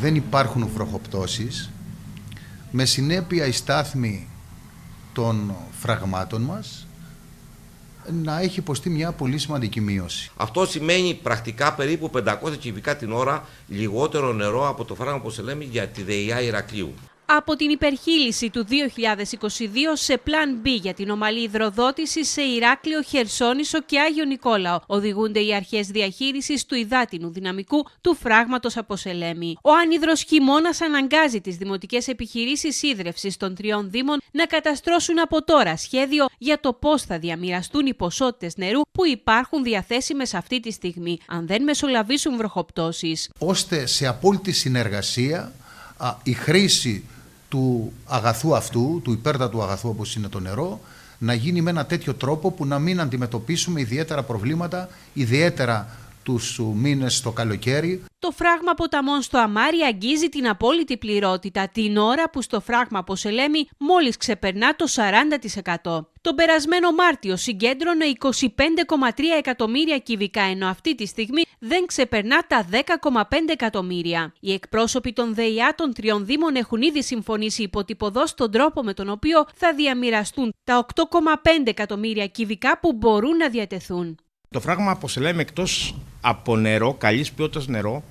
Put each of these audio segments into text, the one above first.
δεν υπάρχουν βροχοπτώσεις με συνέπεια η στάθμη των φραγμάτων μας να έχει υποστεί μια πολύ σημαντική μείωση. Αυτό σημαίνει πρακτικά περίπου 500 κυβικά την ώρα λιγότερο νερό από το φράγμα που σε λέμε για τη ΔΕΙΑ Ηρακλείου από την υπερχείληση του 2022 σε πλάν B για την ομαλή υδροδότηση σε Ηράκλειο, Χερσόνησο και Άγιο Νικόλαο. Οδηγούνται οι αρχές διαχείρισης του υδάτινου δυναμικού του φράγματος από Σελέμι. Ο άνυδρο χειμώνας αναγκάζει τις δημοτικές επιχειρήσεις ίδρυυση των τριών Δήμων να καταστρώσουν από τώρα σχέδιο για το πώς θα διαμοιραστούν οι ποσότητες νερού που υπάρχουν διαθέσιμες αυτή τη στιγμή, αν δεν μεσολαβήσουν βροχοπτώσεις. ώστε σε απόλυτη συνεργασία η χρήση του αγαθού αυτού, του υπέρτατου αγαθού όπως είναι το νερό, να γίνει με ένα τέτοιο τρόπο που να μην αντιμετωπίσουμε ιδιαίτερα προβλήματα, ιδιαίτερα τους μήνες το καλοκαίρι. Το φράγμα ποταμών στο αμάρι αγγίζει την απόλυτη πληρότητα την ώρα που στο φράγμα Ποσελέμι μόλις ξεπερνά το 40%. Τον περασμένο Μάρτιο συγκέντρωνε 25,3 εκατομμύρια κυβικά, ενώ αυτή τη στιγμή δεν ξεπερνά τα 10,5 εκατομμύρια. Οι εκπρόσωποι των ΔΕΙΑ των τριών Δήμων έχουν ήδη συμφωνήσει υποτυπωδώ στον τρόπο με τον οποίο θα διαμοιραστούν τα 8,5 εκατομμύρια κυβικά που μπορούν να διατεθούν. Το φράγμα, σε λέμε, εκτός από νερό, καλής ποιότητας νερό,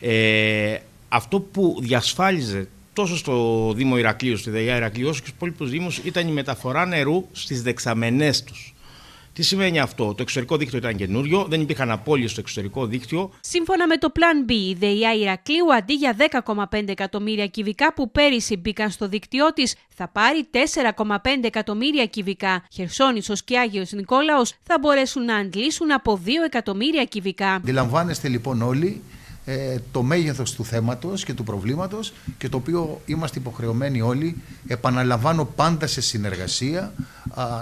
ε, αυτό που διασφάλιζε τόσο στο Δήμο Ηρακλείου, στη ΔΕΙΑ Ηρακλείου, όσο και στους υπόλοιπους Δήμους, ήταν η μεταφορά νερού στις δεξαμενές τους. Τι σημαίνει αυτό, το εξωτερικό δίκτυο ήταν καινούριο, δεν υπήρχαν απώλειες στο εξωτερικό δίκτυο. Σύμφωνα με το Plan B, η ΔΕΙΑ Ηρακλείου αντί για 10,5 εκατομμύρια κυβικά που πέρυσι μπήκαν στο δίκτυό της, θα πάρει 4,5 εκατομμύρια κυβικά. Χερσόνησος και άγιος Νικόλαος θα μπορέσουν να αντλήσουν από 2 εκατομμύρια κυβικά. Αντιλαμβάνεστε λοιπόν όλοι ε, το μέγεθος του θέματος και του προβλήματος και το οποίο είμαστε υποχρεωμένοι όλοι, επαναλαμβάνω πάντα σε συνεργασία,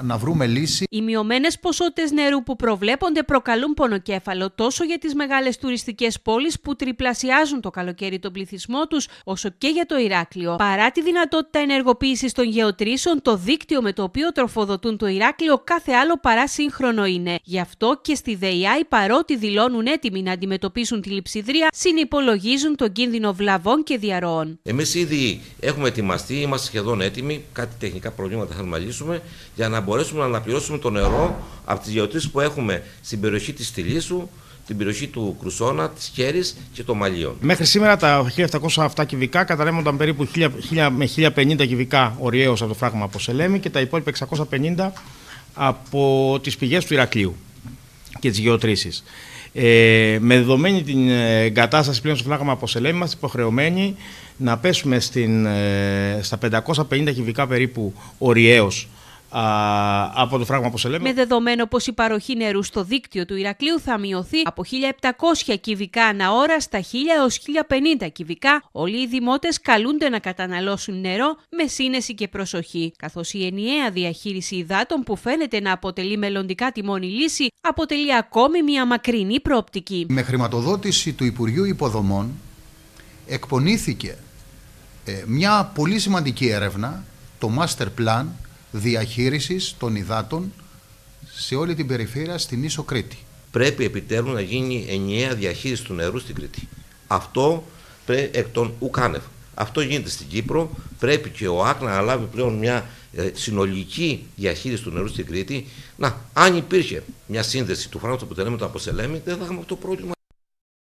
να βρούμε λύση. Οι μειωμένες ποσότητες νερού που προβλέπονται προκαλούν πονοκέφαλο τόσο για τις μεγάλες τουριστικές πόλεις που τριπλασιάζουν το καλοκαίρι τον πληθυσμό τους, όσο και για το Ηράκλειο. Παρά τη δυνατότητα ενεργοποίησης των γεωτρήσεων, το δίκτυο με το οποίο τροφοδοτούν το Ηράκλειο κάθε άλλο παρά σύγχρονο είναι. Γι' αυτό και στη ΔΕΗ, παρότι δηλώνουν έτοιμοι να αντιμετωπίσουν τη λειψιδρία, συνυπολογίζουν τον κίνδυνο βλαβών και διαρροών. Εμείς ήδη έχουμε ετοιμαστεί, είμαστε σχεδόν έτοιμοι, κάτι τεχνικά προβλήματα θα να λύσουμε για για να μπορέσουμε να αναπληρώσουμε το νερό από τις γεωτρήσεις που έχουμε στην περιοχή της Τιλίσου, την περιοχή του Κρουσόνα, της Χέρης και των Μαλίων. Μέχρι σήμερα τα 1.707 κυβικά καταρρέμονταν περίπου 1000, με 1.050 κυβικά ωριέω από το φράγμα από και τα υπόλοιπα 650 από τις πηγές του Ηρακλείου και τις γεωτρήσεις. Ε, με δεδομένη την ε, κατάσταση πλέον στο φράγμα από Σελέμη, είμαστε υποχρεωμένοι να πέσουμε στην, ε, στα 550 κυβικά περίπου οριέως από το φράγμα, σε λέμε. Με δεδομένο πως η παροχή νερού στο δίκτυο του Ηρακλείου θα μειωθεί από 1.700 κυβικά ανά ώρα στα 1.000 έως 1.050 κυβικά, όλοι οι δημότες καλούνται να καταναλώσουν νερό με σύνεση και προσοχή. Καθώς η ενιαία διαχείριση υδάτων που φαίνεται να αποτελεί μελλοντικά τη μόνη λύση, αποτελεί ακόμη μια μακρινή προοπτική. Με χρηματοδότηση του Υπουργείου Υποδομών εκπονήθηκε ε, μια πολύ σημαντική έρευνα, το Master Plan διαχείρισης των υδάτων σε όλη την περιφέρεια στην Ίσο Κρήτη. Πρέπει επιτέλου να γίνει ενιαία διαχείριση του νερού στην Κρήτη. Αυτό πρέπει εκ των ουκάνευ. Αυτό γίνεται στην Κύπρο. Πρέπει και ο Ακνα να αναλάβει πλέον μια ε, συνολική διαχείριση του νερού στην Κρήτη. Να, αν υπήρχε μια σύνδεση του που που Αποτελέματο από δεν θα είχαμε αυτό το πρόβλημα.